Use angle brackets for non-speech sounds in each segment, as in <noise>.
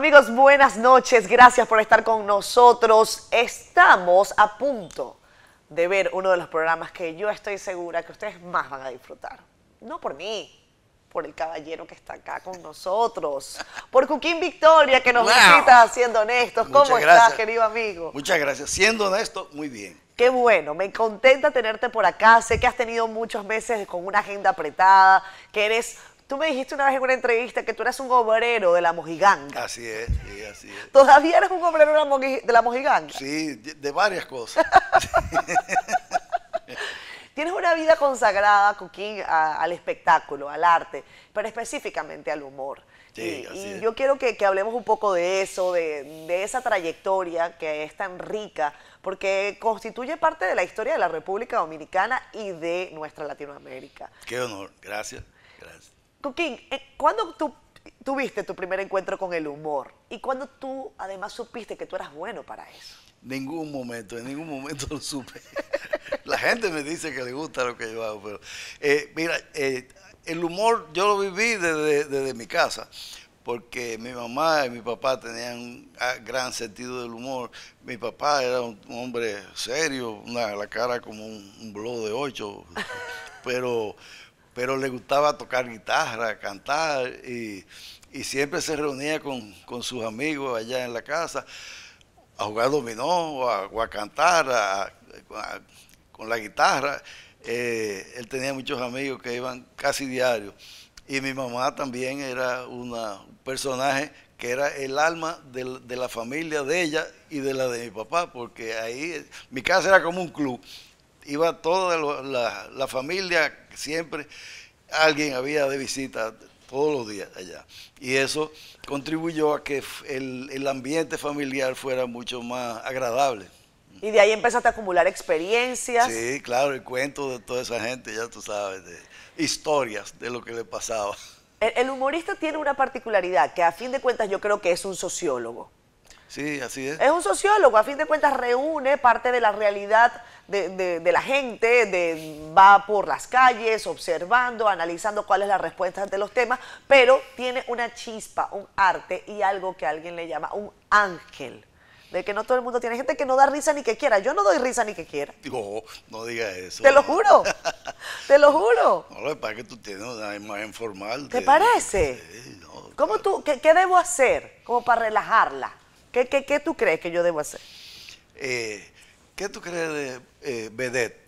Amigos, buenas noches. Gracias por estar con nosotros. Estamos a punto de ver uno de los programas que yo estoy segura que ustedes más van a disfrutar. No por mí, por el caballero que está acá con nosotros, por Cuquín Victoria que nos visita siendo honestos. ¿Cómo estás, querido amigo? Muchas gracias. Siendo honesto, muy bien. Qué bueno, me contenta tenerte por acá. Sé que has tenido muchos meses con una agenda apretada, que eres Tú me dijiste una vez en una entrevista que tú eras un obrero de la mojiganga. Así es, sí, así es. ¿Todavía eres un obrero de la mojiganga? Sí, de varias cosas. <laughs> Tienes una vida consagrada, Coquín, al espectáculo, al arte, pero específicamente al humor. Sí, y, y yo quiero que, hablemos un poco de eso, de, de, esa trayectoria que es tan rica, porque constituye parte de la historia de la República Dominicana y de nuestra Latinoamérica. Qué honor, gracias. gracias. Coquín, eh, ¿cuándo tú tuviste tu primer encuentro con el humor? ¿Y cuándo tú además supiste que tú eras bueno para eso? Ningún momento, en ningún momento lo supe. <laughs> La gente me dice que le gusta lo que yo hago, pero eh, mira, eh, el humor yo lo viví desde, mi casa porque mi mamá y mi papá tenían un ah, gran sentido del humor. Mi papá era un, hombre serio, una, la cara como un, blog de ocho, <laughs> pero pero le gustaba tocar guitarra, cantar y, siempre se reunía con, sus amigos allá en la casa a jugar dominó o a, cantar a, con la guitarra. Eh, él tenía muchos amigos que iban casi diario. Y mi mamá también era una, un personaje que era el alma de, de la familia de ella y de la de mi papá, porque ahí mi casa era como un club iba toda la, familia, siempre alguien había de visita todos los días allá. Y eso contribuyó a que el, ambiente familiar fuera mucho más agradable. Y de ahí empezaste a acumular experiencias. Sí, claro, el cuento de toda esa gente, ya tú sabes, de historias de lo que le pasaba. El, el humorista tiene una particularidad, que a fin de cuentas yo creo que es un sociólogo. Sí, así es. Es un sociólogo, a fin de cuentas reúne parte de la realidad de, la gente, va por las calles observando, analizando cuál es la respuesta ante los temas, pero tiene una chispa, un arte y algo que alguien le llama un ángel. De que no todo el mundo tiene gente que no da risa ni que quiera. Yo no doy risa ni que quiera. <laughs> No, no diga eso. Te lo juro. te lo juro. No, lo que pasa que tú tienes una imagen formal. ¿Te parece? ¿Cómo tú, qué, ¿Qué debo hacer como para relajarla? ¿Qué, tú crees que yo debo hacer? Eh, ¿Qué tú crees de eh, Vedette?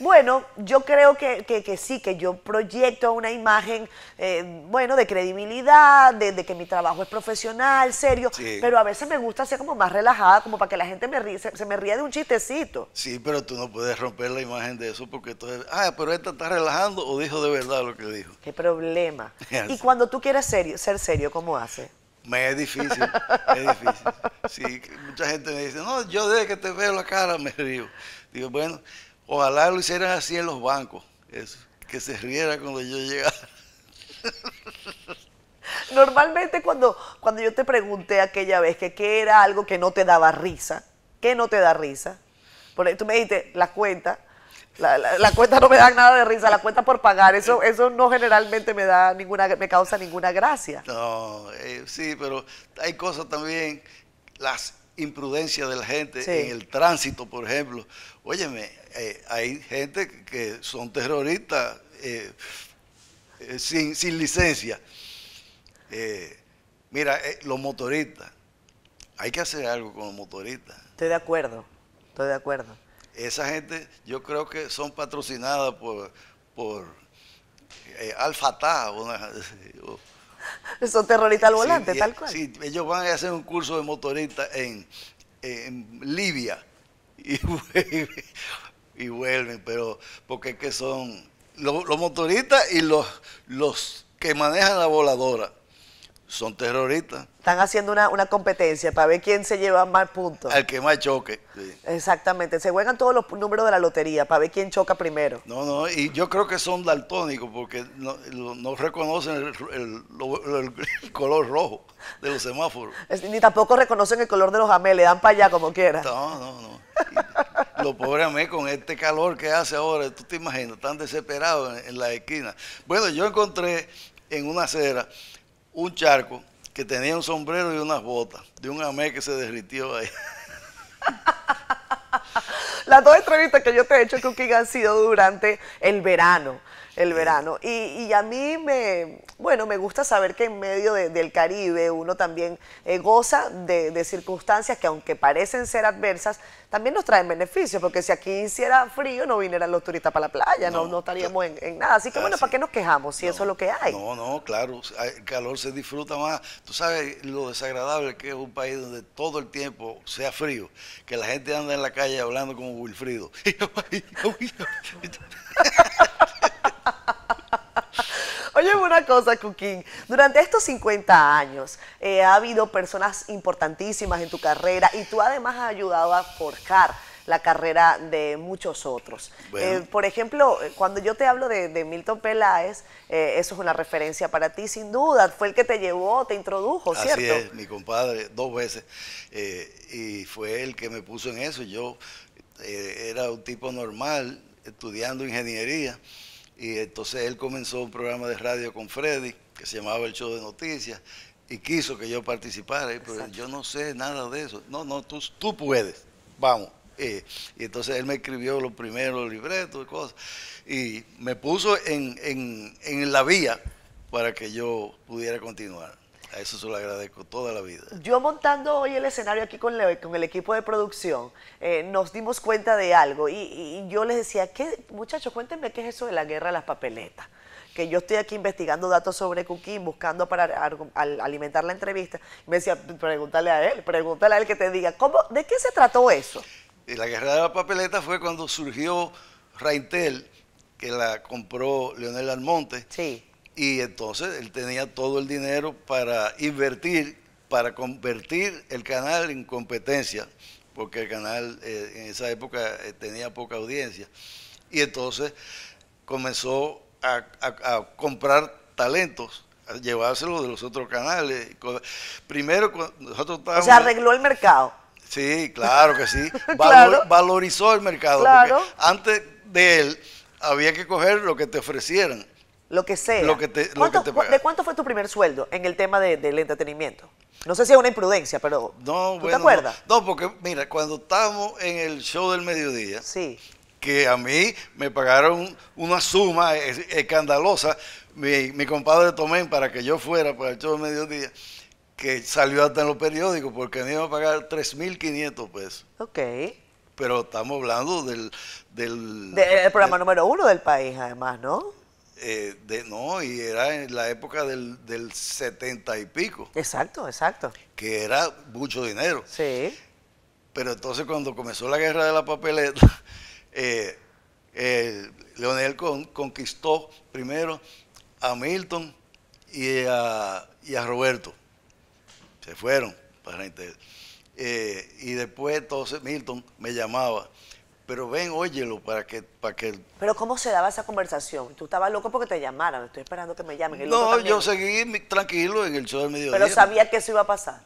Bueno, yo creo que, sí, que yo proyecto una imagen, eh, bueno, de credibilidad, de, que mi trabajo es profesional, serio, pero a veces me gusta ser como más relajada, como para que la gente me se, me ría de un chistecito. Sí, pero tú no puedes romper la imagen de eso porque tú eres, ah, pero esta está relajando o dijo de verdad lo que dijo. Qué problema. <laughs> y cuando tú quieres serio, ser serio, ¿cómo hace? Me es difícil, es difícil. mucha gente me dice, no, yo desde que te veo la cara me río. Digo, bueno, ojalá lo hicieran así en los bancos, que se riera cuando yo llegara. Normalmente cuando, cuando yo te pregunté aquella vez que qué era algo que no te daba risa, ¿qué no te da risa? Por, tú me dijiste, la cuenta, la, la, cuenta no me da nada de risa, la cuenta por pagar, eso, eso no generalmente me da ninguna, me causa ninguna gracia. No, eh, sí, pero hay cosas también, las imprudencias de la gente en el tránsito, por ejemplo. Óyeme, eh, hay gente que son terroristas eh, sin, sin, licencia. mira, los motoristas, hay que hacer algo con los motoristas. Estoy de acuerdo, estoy de acuerdo esa gente yo creo que son patrocinadas por, por fatah eh, <laughs> son terroristas al volante, tal cual. Sí, ellos van a hacer un curso de motorista en, en Libia y <laughs> vuelven, pero porque que son los, motoristas y los, los que manejan la voladora son terroristas. Están haciendo una, competencia para ver quién se lleva más puntos. Al que más choque. Exactamente. Se juegan todos los números de la lotería para ver quién choca primero. No, no, y yo creo que son daltónicos porque no, reconocen el, color rojo de los semáforos. ni tampoco reconocen el color de los amé, le dan para allá como quiera. No, no, no. Los pobres con este calor que hace ahora, tú te imaginas, tan desesperados en, en la esquina. Bueno, yo encontré en una acera un charco que tenía un sombrero y unas botas de un amé que se derritió ahí. <laughs> Las dos entrevistas que yo te he hecho, Cooking, han sido durante el verano el verano. Y, y, a mí me, bueno, me gusta saber que en medio del Caribe uno también eh, goza de, circunstancias que aunque parecen ser adversas, también nos traen beneficios, porque si aquí hiciera frío no vinieran los turistas para la playa, no, no, estaríamos en, nada. Así que bueno, ¿para qué nos quejamos si eso es lo que hay? No, no, claro, el calor se disfruta más. Tú sabes lo desagradable que es un país donde todo el tiempo sea frío, que la gente anda en la calle hablando como Wilfrido. <laughs> Oye, una cosa, Cuquín. Durante estos 50 años eh, ha habido personas importantísimas en tu carrera y tú además has ayudado a forjar la carrera de muchos otros. Eh, por ejemplo, eh, cuando yo te hablo de, Milton Peláez, eso es una referencia para ti, sin duda. Fue el que te llevó, te introdujo, ¿cierto? Así es, mi compadre, dos veces. y fue el que me puso en eso. Yo era un tipo normal, estudiando ingeniería. Y entonces él comenzó un programa de radio con Freddy, que se llamaba El Show de Noticias, y quiso que yo participara, yo no sé nada de eso. No, no, tú, tú puedes, vamos. Eh, y entonces él me escribió los primeros libretos y cosas, y me puso en, en la vía para que yo pudiera continuar. A eso se lo agradezco toda la vida. Yo montando hoy el escenario aquí con, con el equipo de producción, eh, nos dimos cuenta de algo y, yo les decía, muchachos, cuéntenme qué es eso de la guerra de las papeletas que yo estoy aquí investigando datos sobre Cuquín, buscando para alimentar la entrevista. Me decía, pregúntale a él, pregúntale a él que te diga, ¿cómo, ¿de qué se trató eso? Y la guerra de las papeletas fue cuando surgió Raintel, que la compró Leonel Almonte. Sí. Y entonces él tenía todo el dinero para invertir, para convertir el canal en competencia, porque el canal eh, en esa época eh, tenía poca audiencia. Y entonces comenzó a, comprar talentos a llevárselos de los otros canales. Primero, nosotros estábamos. O arregló el mercado. Sí, claro que sí. <laughs> Valorizó el mercado. antes de él, había que coger lo que te ofrecieran. Lo que sea. ¿De cuánto fue tu primer sueldo en el tema del entretenimiento? No sé si es una imprudencia, pero. ¿tú ¿Te acuerdas? No, porque mira, cuando estábamos en el show del mediodía. Sí. Que a mí me pagaron una suma escandalosa. Mi, compadre Tomé para que yo fuera para el show del mediodía, que salió hasta en los periódicos, porque me iba a pagar 3.500 pesos. Ok pero estamos hablando del... del, programa número uno del país, además, ¿no? Eh, de, no, y era en la época del, setenta 70 y pico. Exacto, exacto. Que era mucho dinero. Sí. Pero entonces cuando comenzó la guerra de la papeleta, <laughs> eh, Leonel conquistó primero a Milton y a, Roberto. Se fueron para eh, y después entonces Milton me llamaba pero ven, óyelo para que, para que... Pero ¿cómo se daba esa conversación? Tú estabas loco porque te llamaran, estoy esperando que me llamen. no, yo seguí tranquilo en el show del mediodía. Pero sabía que eso iba a pasar.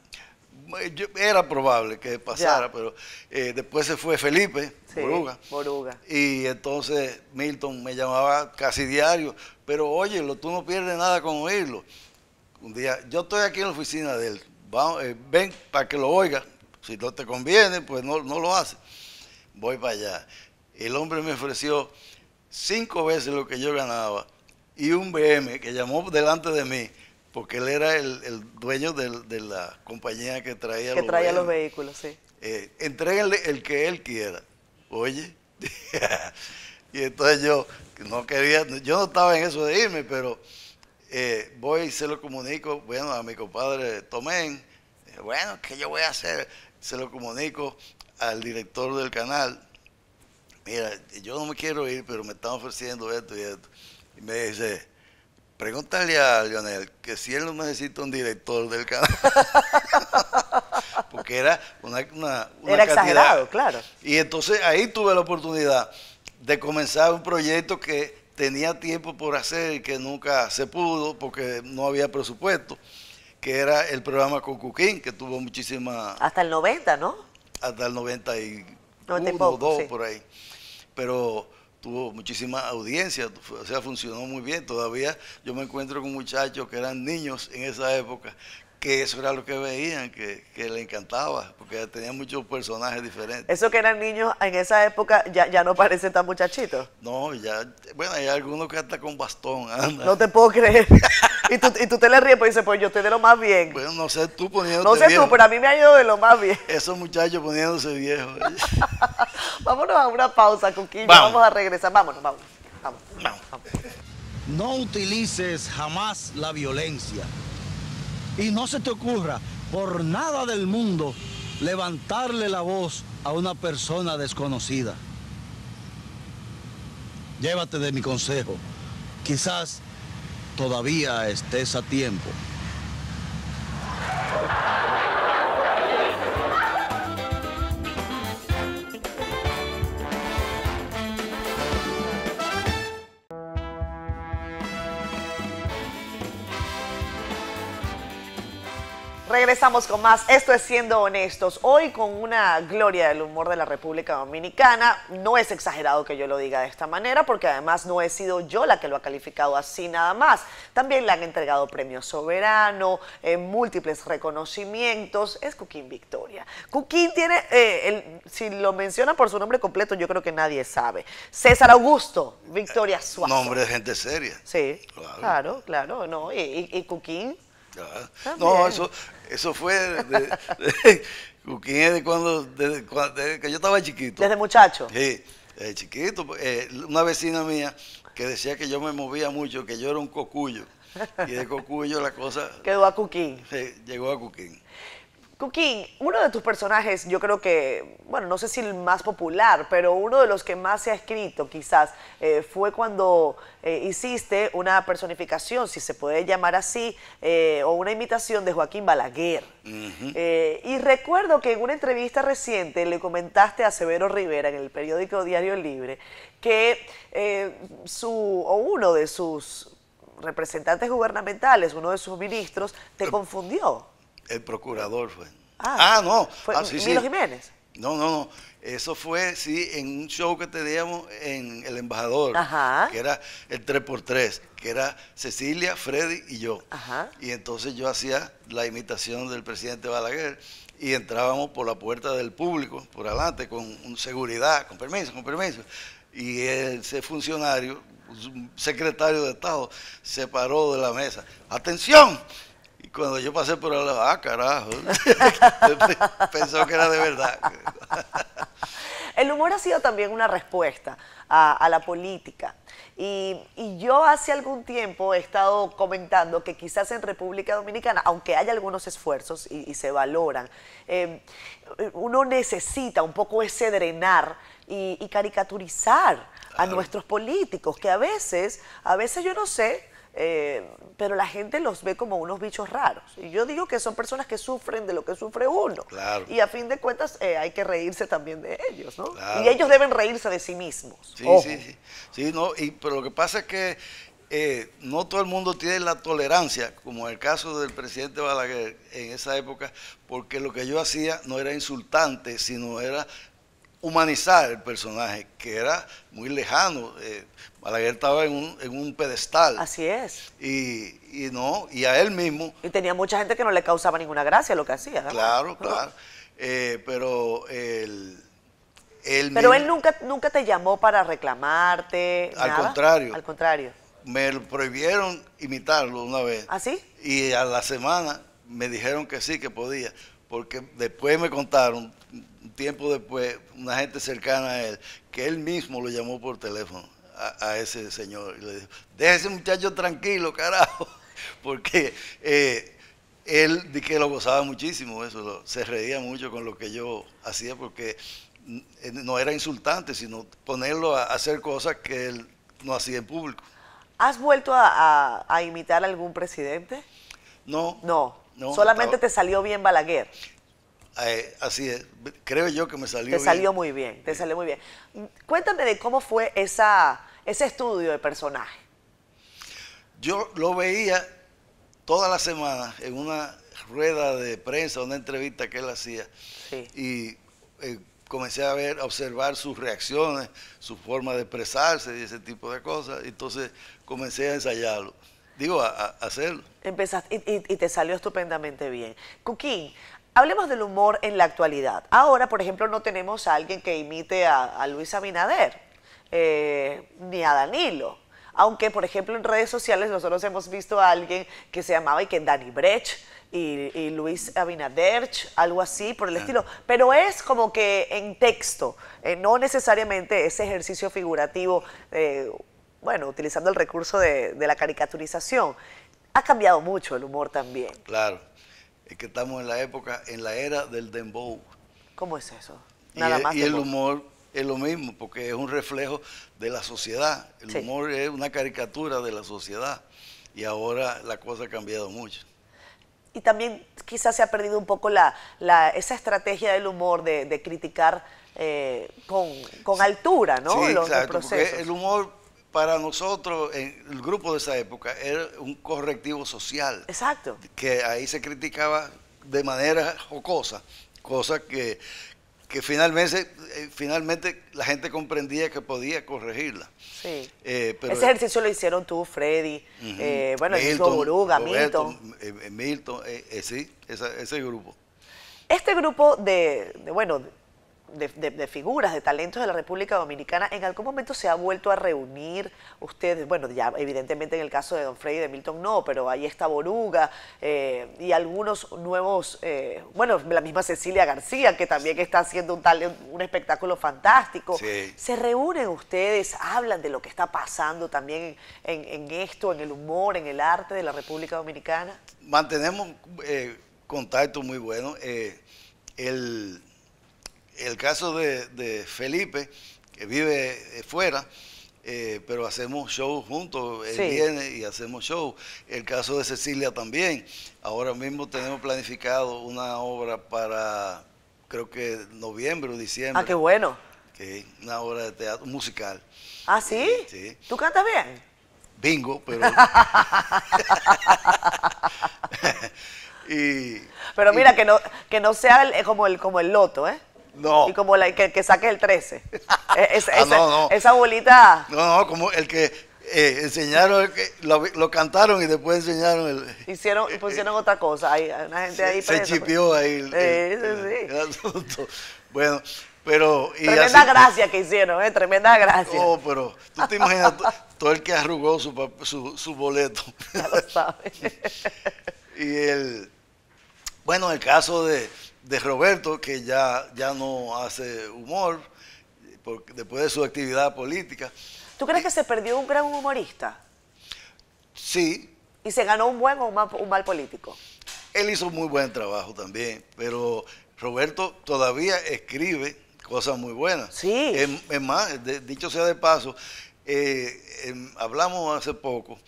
Eh, era probable que pasara, pero eh, después se fue Felipe Boruga, Y entonces Milton me llamaba casi diario, pero óyelo, tú no pierdes nada con oírlo. Un día, yo estoy aquí en la oficina de él, Vamos, eh, ven para que lo oiga, si no te conviene, pues no, no lo haces voy para allá. El hombre me ofreció cinco veces lo que yo ganaba y un BM que llamó delante de mí porque él era el, dueño de la compañía que traía, los, vehículos. Sí. Eh, entréguenle el que él quiera. Oye, <laughs> y entonces yo no quería, yo no estaba en eso de irme, pero eh, voy y se lo comunico, bueno, a mi compadre Tomén, bueno, ¿qué yo voy a hacer? Se lo comunico al director del canal, mira, yo no me quiero ir, pero me están ofreciendo esto y esto. Y me dice, pregúntale a Lionel que si él no necesita un director del canal. <laughs> Porque era una, una, exagerado, claro. Y entonces ahí tuve la oportunidad de comenzar un proyecto que tenía tiempo por hacer y que nunca se pudo porque no había presupuesto, que era el programa con Cuquín, que tuvo muchísima... Hasta el 90, ¿no? hasta el 91 o 2 por ahí. Pero tuvo muchísima audiencia, o sea, funcionó muy bien. Todavía yo me encuentro con muchachos que eran niños en esa época, que eso era lo que veían, que, que le encantaba, porque tenía muchos personajes diferentes. Eso que eran niños en esa época ya, ya no parecen tan muchachitos. No, ya, bueno, hay algunos que hasta con bastón anda No te puedo creer. <laughs> y, tú, y tú te le ríes, pues dices, pues yo estoy de lo más bien. Bueno, no sé tú poniéndote No sé tú, pero a mí me ha ido de lo más bien. Esos muchachos poniéndose viejos. <laughs> Vámonos a una pausa, cuquillo Vamos. vamos. a regresar. Vámonos, vámonos. vámonos Vamos. vamos. No utilices jamás la violencia. Y no se te ocurra, por nada del mundo, levantarle la voz a una persona desconocida. Llévate de mi consejo. Quizás todavía estés a tiempo. Regresamos con más. Esto es Siendo Honestos. Hoy con una gloria del humor de la República Dominicana. No es exagerado que yo lo diga de esta manera porque además no he sido yo la que lo ha calificado así nada más. También le han entregado premio soberano, eh, múltiples reconocimientos. Es Cuquín Victoria. Cuquín tiene, eh, si lo menciona por su nombre completo, yo creo que nadie sabe. César Augusto, Victoria Suárez. Eh, nombre de gente seria. Sí, claro, claro. no. y, y, y Cuquín Ah, no, eso, eso fue de, <laughs> Cuquín de, cuando, desde, que yo estaba chiquito. Desde muchacho. Sí, pues, eh, chiquito. una vecina mía que decía que yo me movía mucho, que yo era un cocuyo. Y de cocuyo la cosa... <laughs> Quedó a Cuquín. Sí, llegó a Cuquín. Cookie, uno de tus personajes, yo creo que, bueno, no sé si el más popular, pero uno de los que más se ha escrito quizás, eh, fue cuando eh, hiciste una personificación, si se puede llamar así, eh, o una imitación de Joaquín Balaguer. y recuerdo que en una entrevista reciente le comentaste a Severo Rivera en el periódico Diario Libre que su, uno de sus representantes gubernamentales, uno de sus ministros, te em, confundió. El procurador fue. Ah, ah no. Fue ah, Jiménez. No, no, no. Eso fue, sí, en un show que teníamos en El Embajador, que era el 3x3, que era Cecilia, Freddy y yo. Ajá. Y entonces yo hacía la imitación del presidente Balaguer y entrábamos por la puerta del público, por adelante, con seguridad, con permiso, con permiso. Y ese funcionario, secretario de Estado, se paró de la mesa. ¡Atención! cuando yo pasé por la ah, carajo, <laughs> pensó que era de verdad. <laughs> el humor ha sido también una respuesta a, la política. Y, yo hace algún tiempo he estado comentando que quizás en República Dominicana, aunque hay algunos esfuerzos y, se valoran, em, uno necesita un poco ese drenar y caricaturizar a nuestros políticos, que a veces, a veces yo no sé eh, pero la gente los ve como unos bichos raros. Y yo digo que son personas que sufren de lo que sufre uno. Y a fin de cuentas eh, hay que reírse también de ellos, ¿no? Y ellos deben reírse de sí mismos. Sí, sí, sí. no, y, pero lo que pasa es que eh, no todo el mundo tiene la tolerancia, como en el caso del presidente Balaguer en esa época, porque lo que yo hacía no era insultante, sino era humanizar el personaje, que era muy lejano. Eh, Balaguer estaba en un, pedestal. Así es. Y, no, y a él mismo. Y tenía mucha gente que no le causaba ninguna gracia lo que hacía. Claro, claro. Eh, pero él, Pero él nunca, nunca te llamó para reclamarte. Al contrario. Al contrario. Me prohibieron imitarlo una vez. ¿Ah, Y a la semana me dijeron que sí, que podía porque después me contaron, un tiempo después, una gente cercana a él, que él mismo lo llamó por teléfono a, ese señor y le dijo, déjese muchacho tranquilo, carajo, <laughs> porque eh, él di que lo gozaba muchísimo, eso, se reía mucho con lo que yo hacía porque mm, eh, no era insultante, sino ponerlo a hacer cosas que él no hacía en público. ¿Has vuelto a, a imitar a algún presidente? No. No. Solamente te salió bien Balaguer. Eh, así es, creo yo que me salió bien. Te salió muy bien, te salió muy bien. Cuéntame de cómo fue esa, ese estudio de personaje. Yo lo veía todas las semanas en una rueda de prensa, una entrevista que él hacía. Y eh, comencé a ver, a observar sus reacciones, su forma de expresarse y ese tipo de cosas. Entonces comencé a ensayarlo digo, a, hacerlo. Empezaste y, te salió estupendamente bien. Cuquín, hablemos del humor en la actualidad. Ahora, por ejemplo, no tenemos a alguien que imite a, Luis Abinader, eh, ni a Danilo. Aunque, por ejemplo, en redes sociales nosotros hemos visto a alguien que se llamaba y que Dani Brecht, y, Luis Abinader, algo así por el ah. estilo. Pero es como que en texto, eh, no necesariamente ese ejercicio figurativo, eh, bueno, utilizando el recurso de, la caricaturización. Ha cambiado mucho el humor también. Claro, es que estamos en la época, en la era del dembow. ¿Cómo es eso? Nada más. Y el humor es lo mismo, porque es un reflejo de la sociedad. El humor es una caricatura de la sociedad. Y ahora la cosa ha cambiado mucho. Y también quizás se ha perdido un poco la, esa estrategia del humor de, criticar eh, con, altura, ¿no? los, Porque el humor para nosotros, en el grupo de esa época, era un correctivo social. Exacto. Que ahí se criticaba de manera jocosa, cosa que, finalmente, eh, finalmente la gente comprendía que podía corregirla. Sí. Eh, ese ejercicio lo hicieron tú, Freddy, eh, bueno, Milton, Boruga, Milton. Eh, Milton, sí, ese grupo. Este grupo de, de bueno, de, figuras, de talentos de la República Dominicana, ¿en algún momento se ha vuelto a reunir ustedes? Bueno, ya evidentemente en el caso de Don Freddy y de Milton no, pero ahí está Boruga eh, y algunos nuevos, eh, bueno, la misma Cecilia García, que también está haciendo un, un espectáculo fantástico. ¿Se reúnen ustedes, hablan de lo que está pasando también en, esto, en el humor, en el arte de la República Dominicana? Mantenemos eh, contacto muy bueno. el el caso de, Felipe, que vive eh, fuera, eh, pero hacemos show juntos, él viene y hacemos show. El caso de Cecilia también. Ahora mismo tenemos planificado una obra para, creo que noviembre o diciembre. Ah, qué bueno. que una obra de teatro musical. ¿Ah, sí? Sí. ¿Tú cantas bien? Bingo, pero... <laughs> <laughs> pero mira, que, no, que no sea eh, como, el, como el loto, ¿eh? No. Y como el que, saque el 13. <laughs> E, ah, esa, bolita. No, no, como el que eh, enseñaron, lo, lo, cantaron y después enseñaron el... Hicieron, <laughs> pusieron otra cosa, hay una gente se, ahí Se pues. chipió ahí el, asunto. Bueno, pero... tremenda gracia que hicieron, eh, tremenda gracia. No, pero tú te imaginas todo el que arrugó su, su boleto. <laughs> y el... Bueno, el caso de, de Roberto, que ya, ya no hace humor después de su actividad política. ¿Tú crees que se perdió un gran humorista? Sí. ¿Y se ganó un buen o un mal, político? Él hizo muy buen trabajo también, pero Roberto todavía escribe cosas muy buenas. Sí. Es, más, dicho sea de paso, eh, em, hablamos hace poco,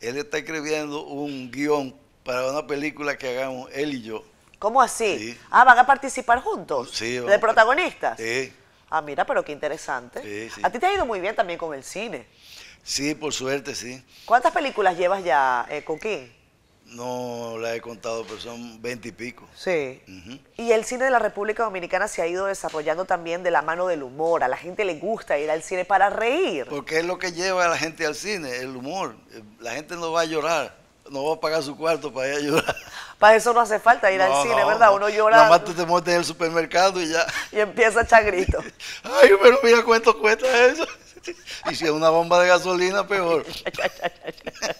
él está escribiendo un guión para una película que hagamos él y yo ¿Cómo así? Ah, van a participar juntos. Sí, de protagonistas. Sí. Ah, mira, pero qué interesante. A ti te ha ido muy bien también con el cine. Sí, por suerte, sí. ¿Cuántas películas llevas ya, eh, Coquín? No la he contado, pero son veinte y pico. Sí. Y el cine de la República Dominicana se ha ido desarrollando también de la mano del humor. A la gente le gusta ir al cine para reír. Porque es lo que lleva a la gente al cine, el humor. La gente no va a llorar, no va a pagar su cuarto para ir a llorar. <laughs> Para eso no hace falta ir al cine, ¿verdad? Uno llora. Nada más te metes en el supermercado y ya. Y empieza a chagrito. <laughs> Ay, pero mira cuánto cuesta eso. <laughs> Y si es una bomba de gasolina, peor.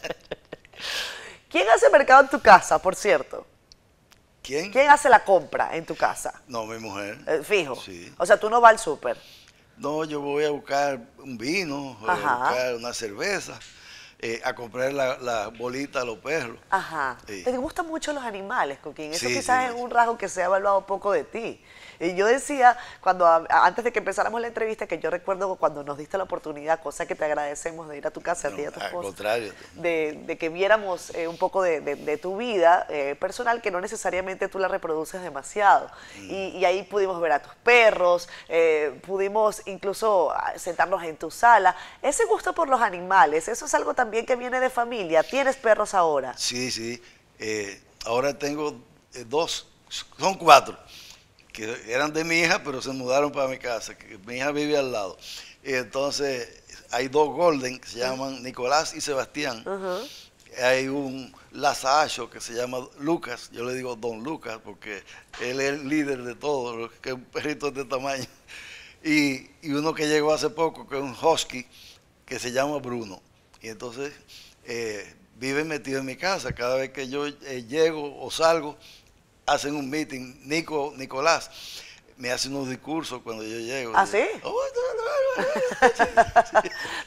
<laughs> ¿Quién hace mercado en tu casa, por cierto? ¿Quién? ¿Quién hace la compra en tu casa? No, mi mujer. Eh, fijo. O sea, tú no vas al súper. No, yo voy a buscar un vino, voy a buscar una cerveza. Eh, a comprar las la bolitas a los perros. Ajá. Te gustan mucho los animales, Coquín. Eso quizás es un rasgo que se ha evaluado poco de ti. Y yo decía, cuando antes de que empezáramos la entrevista, que yo recuerdo cuando nos diste la oportunidad, cosa que te agradecemos de ir a tu casa, a ti a tu de, de, que viéramos eh, un poco de, tu vida eh, personal, que no necesariamente tú la reproduces demasiado. Mm. Y, ahí pudimos ver a tus perros, eh, pudimos incluso ah, sentarnos en tu sala. Ese gusto por los animales, eso es algo también que viene de familia. ¿Tienes perros ahora? Sí, sí. ahora tengo dos, son cuatro que eran de mi hija, pero se mudaron para mi casa, que mi hija vive al lado. Y entonces hay dos Golden que se llaman Nicolás y Sebastián. Hay un Lazacho que se llama Lucas, yo le digo Don Lucas porque él es el líder de todo, que es un perrito de tamaño. Y, uno que llegó hace poco, que es un husky, que se llama Bruno. Y entonces eh, vive metido en mi casa. Cada vez que yo eh, llego o salgo, hacen un meeting, Nico, Nicolás me hace unos discursos cuando yo llego. ¿Ah, sí?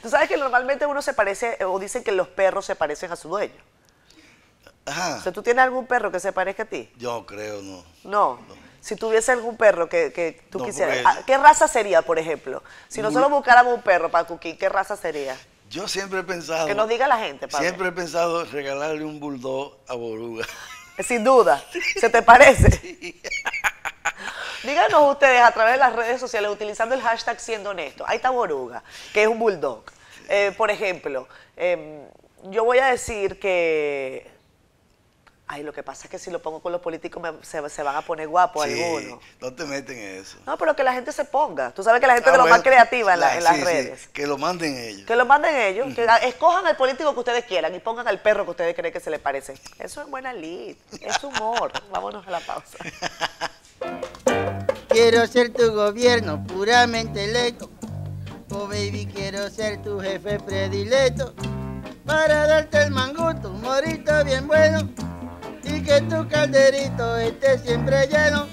Tú sabes que normalmente uno se parece, o dicen que los perros se parecen a su dueño. Ajá. O ¿tú tienes algún perro que se parezca a ti? Yo creo, no. No. Si tuviese algún perro que, que tú quisieras, ¿qué raza sería, por ejemplo? Si nosotros buscáramos un perro para Cuquín, ¿qué raza sería? Yo siempre he pensado... Que nos diga la gente, Siempre he pensado regalarle un bulldog a Boruga. Sin duda. ¿Se te parece? <laughs> <laughs> Díganos ustedes a través de las redes sociales, utilizando el hashtag siendo honesto. Hay boruga, que es un bulldog. Eh, por ejemplo, em, yo voy a decir que Ay, lo que pasa es que si lo pongo con los políticos se, van a poner guapos sí, algunos. No te meten en eso. No, pero que la gente se ponga. Tú sabes que la gente ah, es de lo más <laughs> creativa en, las redes. que lo manden ellos. Que lo manden ellos. Que escojan al político que ustedes quieran y pongan al perro que ustedes creen que se le parece. Eso es buena lead. Es humor. <laughs> Vámonos a la pausa. <laughs> Quiero ser tu gobierno puramente electo. Oh baby, quiero ser tu jefe predilecto. Para darte el manguto un morito bien bueno y que tu calderito esté siempre lleno.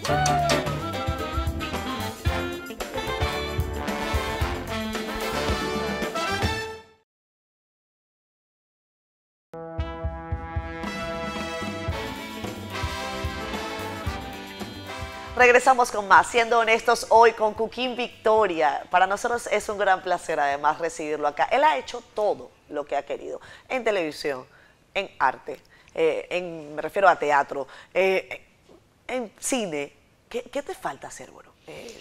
Regresamos con más, siendo honestos hoy con Cuquín Victoria. Para nosotros es un gran placer además recibirlo acá. Él ha hecho todo lo que ha querido en televisión, en arte, eh, me refiero a teatro, eh, en cine, ¿qué, te falta hacer, bueno? Eh,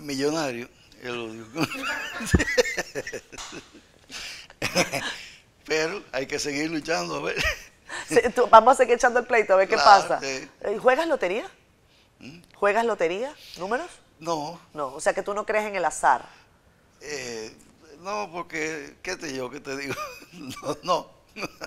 Millonario, <laughs> Pero hay que seguir luchando, a ver. vamos a seguir echando el pleito, a ver qué pasa. ¿Juegas lotería? ¿Mm? ¿Juegas lotería? ¿Números? No. No, o sea que tú no crees en el azar. no, porque, ¿qué te digo? ¿Qué te digo? <laughs> no. no.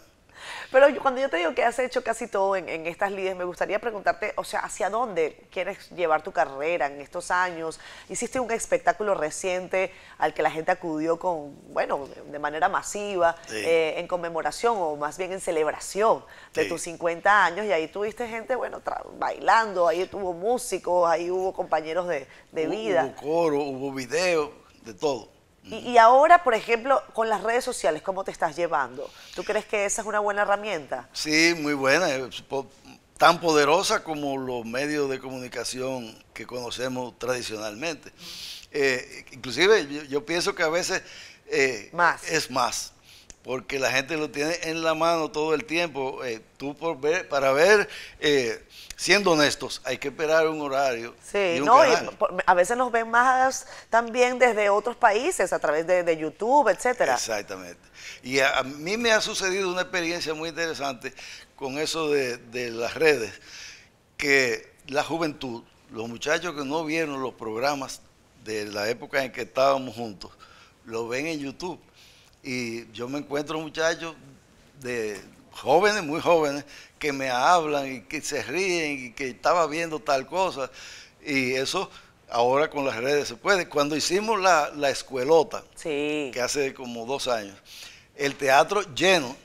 Pero cuando yo te digo que has hecho casi todo en, estas líderes, me gustaría preguntarte, o sea, ¿hacia dónde quieres llevar tu carrera en estos años? Hiciste un espectáculo reciente al que la gente acudió con, bueno, de manera masiva, eh, en conmemoración o más bien en celebración de tus 50 años y ahí tuviste gente, bueno, bailando, ahí tuvo músicos, ahí hubo compañeros de, de vida. Hubo coro, hubo video, de todo. Y, ahora, por ejemplo, con las redes sociales, ¿cómo te estás llevando? ¿Tú crees que esa es una buena herramienta? Sí, muy buena. Eh, tan poderosa como los medios de comunicación que conocemos tradicionalmente. Eh, inclusive yo, pienso que a veces eh, más. es más porque la gente lo tiene en la mano todo el tiempo. Eh, tú por ver, para ver, eh, siendo honestos, hay que esperar un horario. Sí, a veces nos ven más también desde otros países, a través de, YouTube, etcétera. Exactamente. Y a, mí me ha sucedido una experiencia muy interesante con eso de, de las redes, que la juventud, los muchachos que no vieron los programas de la época en que estábamos juntos, lo ven en YouTube y yo me encuentro muchachos de jóvenes, muy jóvenes, que me hablan y que se ríen y que estaba viendo tal cosa. Y eso ahora con las redes se puede. Cuando hicimos la, la escuelota, que hace como dos años, el teatro lleno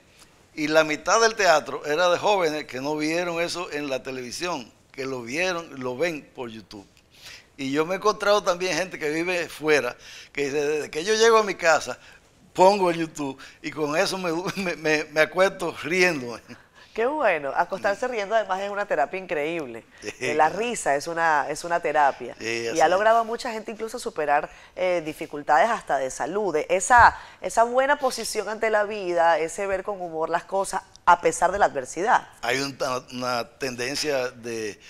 y la mitad del teatro era de jóvenes que no vieron eso en la televisión, que lo vieron, lo ven por YouTube. Y yo me he encontrado también gente que vive fuera, que dice, desde que yo llego a mi casa, pongo en YouTube y con eso me, me, me, acuesto riendo. Qué bueno, acostarse riendo además es una terapia increíble. Eh, la risa es una, es una terapia. y ha logrado a mucha gente incluso superar eh, dificultades hasta de salud. Esa, esa buena posición ante la vida, ese ver con humor las cosas a pesar de la adversidad. Hay una tendencia de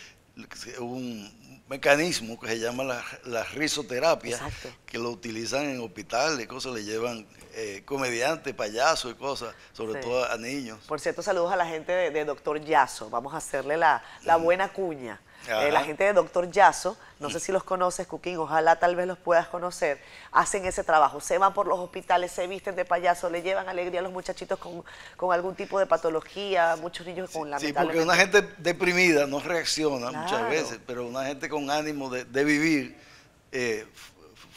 un mecanismo que se llama la, la risoterapia, que lo utilizan en hospitales, cosas le llevan eh, comediante payaso y cosas, sobre todo a niños. Por cierto, saludos a la gente de, Doctor Yaso. Vamos a hacerle la, buena cuña. Eh, la gente de Doctor Yaso, no sé mm. si los conoces, Cuquín, ojalá tal vez los puedas conocer, hacen ese trabajo, se van por los hospitales, se visten de payaso, le llevan alegría a los muchachitos con, algún tipo de patología, muchos niños con la Sí, porque una gente deprimida no reacciona muchas veces, pero una gente con ánimo de, de vivir eh,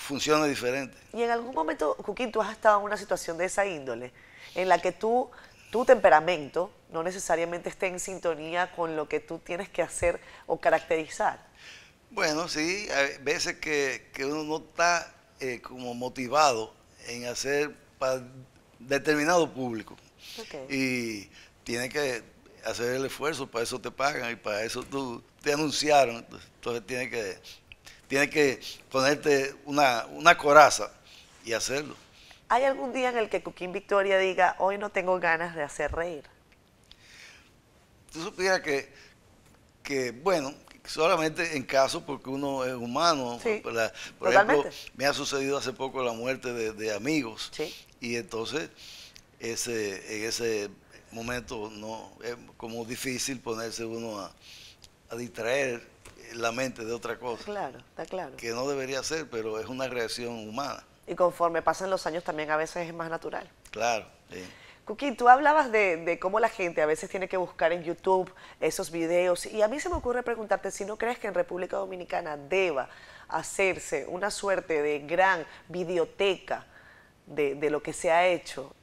funciona diferente. Y en algún momento, Juquín, tú has estado en una situación de esa índole, en la que tú, tu temperamento no necesariamente esté en sintonía con lo que tú tienes que hacer o caracterizar. Bueno, sí, hay veces que, uno no está eh, como motivado en hacer para determinado público. Y tiene que hacer el esfuerzo, para eso te pagan y para eso tú te anunciaron, entonces, tiene que tienes que ponerte una, coraza y hacerlo. ¿Hay algún día en el que Coquín Victoria diga, hoy no tengo ganas de hacer reír? Tú supieras que, que bueno, solamente en casos porque uno es humano. por, ejemplo, me ha sucedido hace poco la muerte de, amigos. Y entonces, ese, en ese momento, no es como difícil ponerse uno a, a distraer la mente de otra cosa. Claro, está claro. Que no debería ser, pero es una reacción humana. Y conforme pasan los años también a veces es más natural. Claro. Sí. Kuki, tú hablabas de, cómo la gente a veces tiene que buscar en YouTube esos videos y a mí se me ocurre preguntarte si no crees que en República Dominicana deba hacerse una suerte de gran videoteca de, de lo que se ha hecho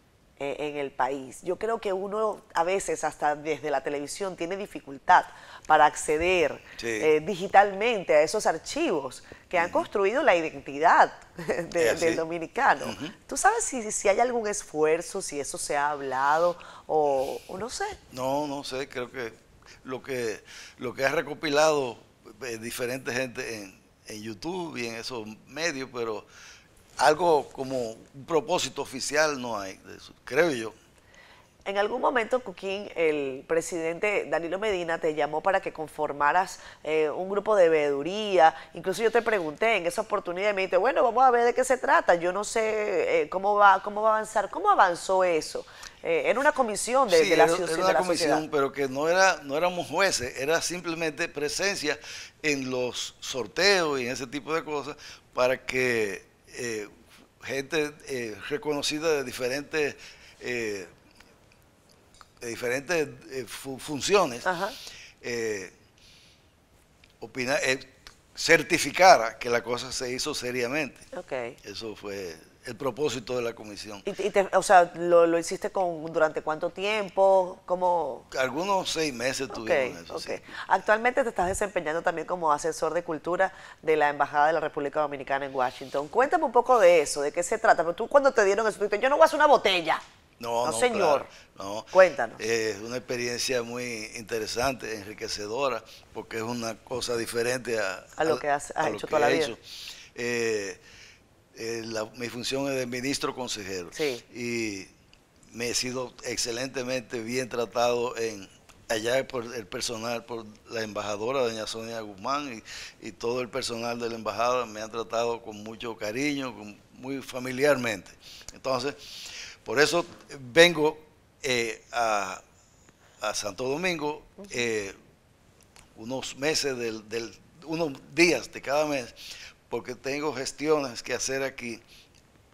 eh, en el país. Yo creo que uno a veces hasta desde la televisión tiene dificultad para acceder eh, digitalmente a esos archivos que han construido la identidad del dominicano. ¿Tú sabes si, hay algún esfuerzo, si eso se ha hablado o, no sé? No, no sé, creo que lo que, lo que ha recopilado eh, diferente gente en YouTube y en esos medios, pero algo como un propósito oficial no hay, creo yo. En algún momento, Cuquín, el presidente Danilo Medina te llamó para que conformaras eh, un grupo de veeduría. Incluso yo te pregunté en esa oportunidad y me dijiste, bueno, vamos a ver de qué se trata. Yo no sé eh, cómo, va, cómo va a avanzar. ¿Cómo avanzó eso? Eh, era una comisión de, de la era, era una comisión, pero que no, era, no éramos jueces, era simplemente presencia en los sorteos y en ese tipo de cosas para que eh, gente eh, reconocida de diferentes, eh, de diferentes funciones. Opina, certificara que la cosa se hizo seriamente. Okay. Eso fue el propósito de la comisión. ¿Y, o sea, ¿lo, hiciste con durante cuánto tiempo? ¿Cómo? Algunos seis meses tuvimos eso. Actualmente te estás desempeñando también como asesor de cultura de la Embajada de la República Dominicana en Washington. Cuéntame un poco de eso, de qué se trata. Pero tú cuando te dieron eso, tú yo no voy a hacer una botella. No, no, señor. no. Cuéntanos. Es una experiencia muy interesante, enriquecedora, porque es una cosa diferente a, lo que has, hecho toda la vida. Eh, eh, mi función es de ministro consejero. Sí. Y me he sido excelentemente bien tratado en allá por el personal, por la embajadora doña Sonia Guzmán y, todo el personal de la embajada me han tratado con mucho cariño, muy familiarmente. Entonces, por eso vengo eh, a, Santo Domingo eh, unos meses, del, unos días de cada mes, porque tengo gestiones que hacer aquí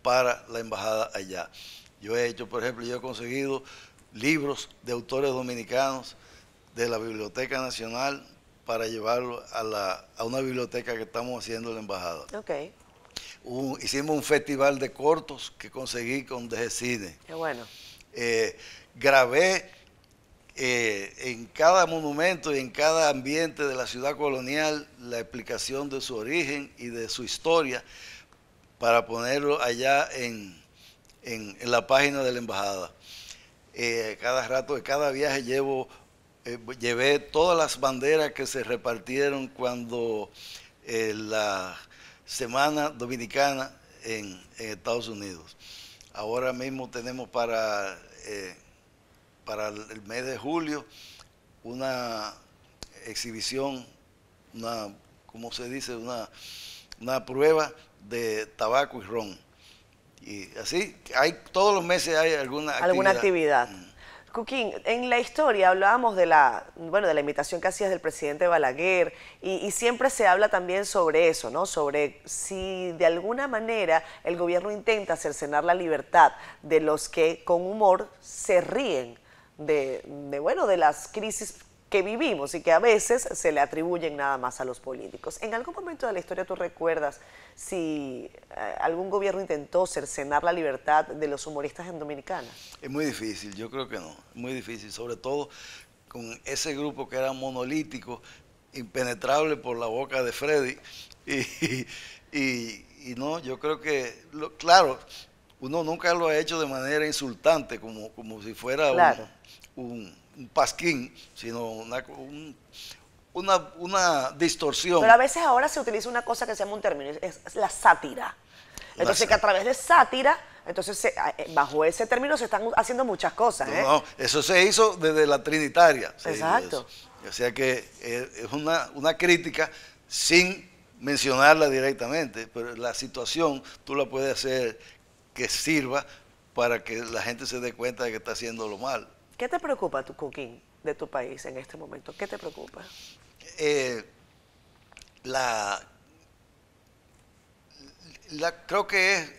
para la embajada allá. Yo he hecho, por ejemplo, yo he conseguido libros de autores dominicanos de la Biblioteca Nacional para llevarlo a, la, a una biblioteca que estamos haciendo en la embajada. ok hicimos un festival de cortos que conseguí con Cine. Qué bueno. Eh, grabé eh, en cada monumento y en cada ambiente de la ciudad colonial la explicación de su origen y de su historia para ponerlo allá en, la página de la embajada. Eh, cada rato de cada viaje llevo, llevé todas las banderas que se repartieron cuando la Semana Dominicana en, en Estados Unidos. Ahora mismo tenemos para, eh, para el mes de julio una exhibición, una, ¿cómo se dice? Una, prueba de tabaco y ron. Y así, hay todos los meses hay alguna, ¿Alguna actividad. Mm. Cooking, en la historia hablábamos de la, bueno, de la invitación que hacías del presidente Balaguer y, siempre se habla también sobre eso, ¿no? Sobre si de alguna manera el gobierno intenta cercenar la libertad de los que con humor se ríen de, de bueno, de las crisis que vivimos y que a veces se le atribuyen nada más a los políticos. ¿En algún momento de la historia tú recuerdas si eh, algún gobierno intentó cercenar la libertad de los humoristas en Dominicana? Es muy difícil, yo creo que no, muy difícil, sobre todo con ese grupo que era monolítico, impenetrable por la boca de Freddy. <laughs> Y, no, yo creo que, claro, uno nunca lo ha hecho de manera insultante, como, como si fuera un un pasquín, sino una, una, distorsión. Pero a veces ahora se utiliza una cosa que se llama un término, es, la sátira. Entonces, que a través de sátira, entonces eh, bajo ese término se están haciendo muchas cosas. No, ¿eh? eso se hizo desde la Trinitaria. Exacto. O sea que eh, es una, una crítica sin mencionarla directamente, pero la situación tú la puedes hacer que sirva para que la gente se dé cuenta de que está haciendo lo mal. ¿Qué te preocupa tu cooking de tu país en este momento? ¿Qué te preocupa? Eh, la, la, creo que es,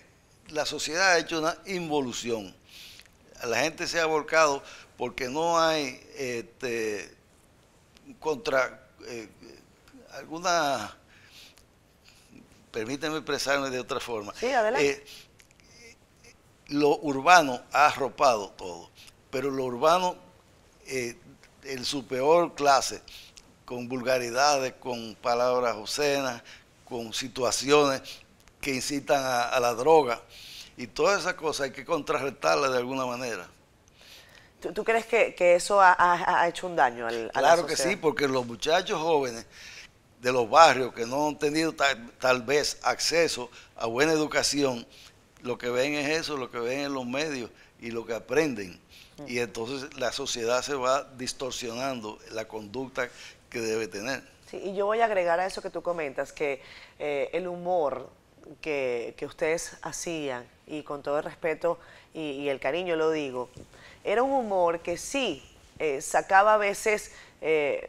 la sociedad ha hecho una involución. La gente se ha volcado porque no hay este, contra eh, alguna, permíteme expresarme de otra forma. Sí, adelante. Eh, lo urbano ha arropado todo pero lo urbano eh, en su peor clase, con vulgaridades, con palabras obscenas, con situaciones que incitan a, la droga. Y todas esas cosas hay que contrarrestarlas de alguna manera. ¿Tú, crees que, eso ha, hecho un daño al, Claro que sí, porque los muchachos jóvenes de los barrios que no han tenido tal vez acceso a buena educación, lo que ven es eso, lo que ven en los medios y lo que aprenden. Y entonces la sociedad se va distorsionando la conducta que debe tener. Sí, y yo voy a agregar a eso que tú comentas, que eh, el humor que, que, ustedes hacían, y con todo el respeto y, el cariño lo digo, era un humor que sí eh, sacaba a veces... Eh,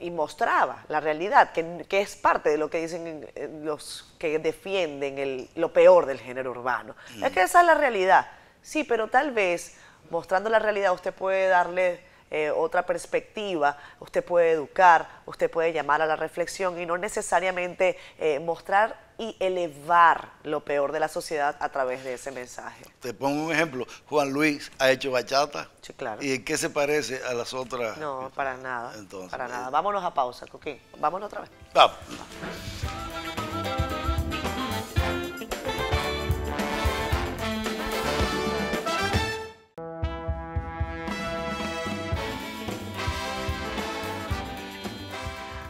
y mostraba la realidad, que, que, es parte de lo que dicen los que defienden el, lo peor del género urbano. Es mm. que esa es la realidad. Sí, pero tal vez mostrando la realidad, usted puede darle eh, otra perspectiva, usted puede educar, usted puede llamar a la reflexión y no necesariamente eh, mostrar y elevar lo peor de la sociedad a través de ese mensaje. Te pongo un ejemplo, Juan Luis ha hecho bachata. Sí, claro. ¿Y qué se parece a las otras? No, para nada. Entonces, para eh, nada. Vámonos a pausa, Coquín. Vámonos otra vez. Vamos.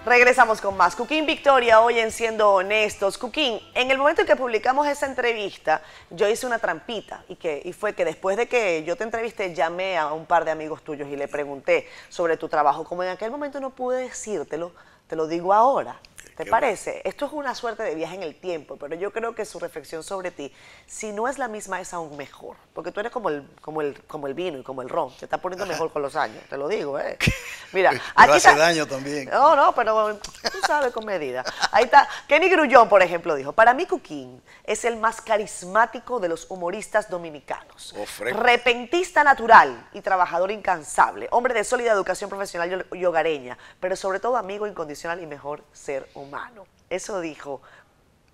Regresamos con más. Cooking Victoria, hoy en Siendo Honestos. Cooking en el momento en que publicamos esa entrevista, yo hice una trampita y, que, y fue que después de que yo te entrevisté, llamé a un par de amigos tuyos y le pregunté sobre tu trabajo. Como en aquel momento no pude decírtelo, te lo digo ahora. ¿Te parece? Esto es una suerte de viaje en el tiempo, pero yo creo que su reflexión sobre ti, si no es la misma, es aún mejor. Porque tú eres como el, como el, como el vino y como el ron, te está poniendo mejor con los años, te lo digo, ¿eh? <laughs> Mira, hace daño también. No, no, pero tú sabes con medida. Ahí está. Kenny Grullón, por ejemplo, dijo, para mí Cuquín es el más carismático de los humoristas dominicanos. Oh, Repentista natural y trabajador incansable. Hombre de sólida educación profesional y hogareña, pero sobre todo amigo incondicional y mejor ser humano. Eso dijo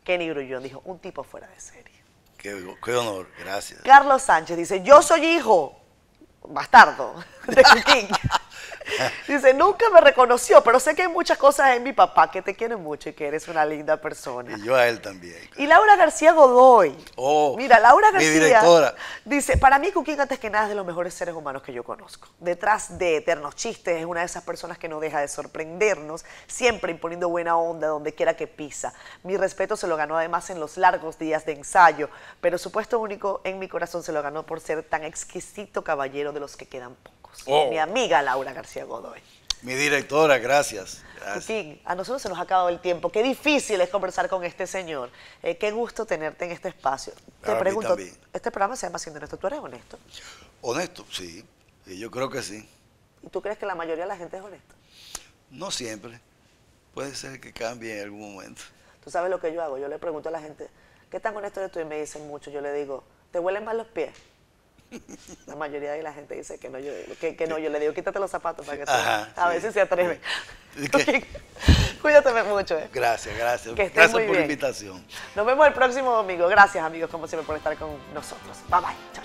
Kenny Grullón, dijo, un tipo fuera de serie. qué honor, gracias. Carlos Sánchez dice, yo soy hijo, bastardo. <laughs> de Dice, nunca me reconoció, pero sé que hay muchas cosas en mi papá que te quieren mucho y que eres una linda persona. Y yo a él también. Y Laura García Godoy. Oh, Mira, Laura García. Mi Dice, para mí Cooking antes que nada es de los mejores seres humanos que yo conozco. Detrás de eternos chistes es una de esas personas que no deja de sorprendernos, siempre imponiendo buena onda donde quiera que pisa. Mi respeto se lo ganó además en los largos días de ensayo, pero su puesto único en mi corazón se lo ganó por ser tan exquisito caballero de los que quedan pocos. Oh. Mi amiga Laura García Godoy. Mi directora, gracias. a nosotros se nos ha acabado el tiempo. Qué difícil es conversar con este señor. Eh, qué gusto tenerte en este espacio. Te pregunto, este programa se llama Siendo Honesto. ¿Tú eres honesto? Honesto, sí. Eh, yo creo que sí. ¿Y tú crees que la mayoría de la gente es honesta? No siempre. Puede ser que cambie en algún momento. Tú sabes lo que yo hago. Yo le pregunto a la gente, ¿qué tan honesto eres tú? Y me dicen mucho. Yo le digo, ¿te huelen mal los pies? <laughs> La mayoría de la gente dice que no, yo, no, yo le digo, quítate los zapatos para que a ver si se atreve. <laughs> Cuídate mucho. Eh. Gracias, gracias. gracias por la invitación. Nos vemos el próximo domingo. Gracias, amigos, como siempre, por estar con nosotros. Bye bye.